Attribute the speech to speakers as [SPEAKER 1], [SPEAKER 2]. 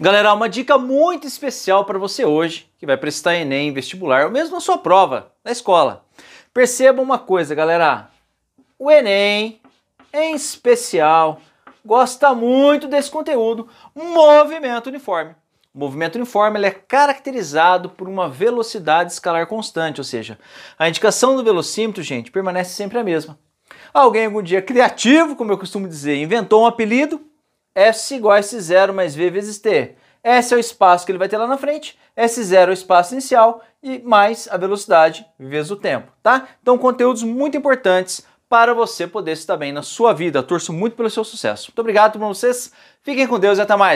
[SPEAKER 1] Galera, uma dica muito especial para você hoje, que vai prestar Enem, vestibular, ou mesmo a sua prova na escola. Perceba uma coisa, galera. O Enem, em especial, gosta muito desse conteúdo, movimento uniforme. O movimento uniforme é caracterizado por uma velocidade escalar constante, ou seja, a indicação do velocímetro, gente, permanece sempre a mesma. Alguém algum dia criativo, como eu costumo dizer, inventou um apelido S igual a S0 mais V vezes T. S é o espaço que ele vai ter lá na frente, S0 é o espaço inicial e mais a velocidade vezes o tempo, tá? Então, conteúdos muito importantes para você poder estar bem na sua vida. Torço muito pelo seu sucesso. Muito obrigado por vocês, fiquem com Deus e até mais.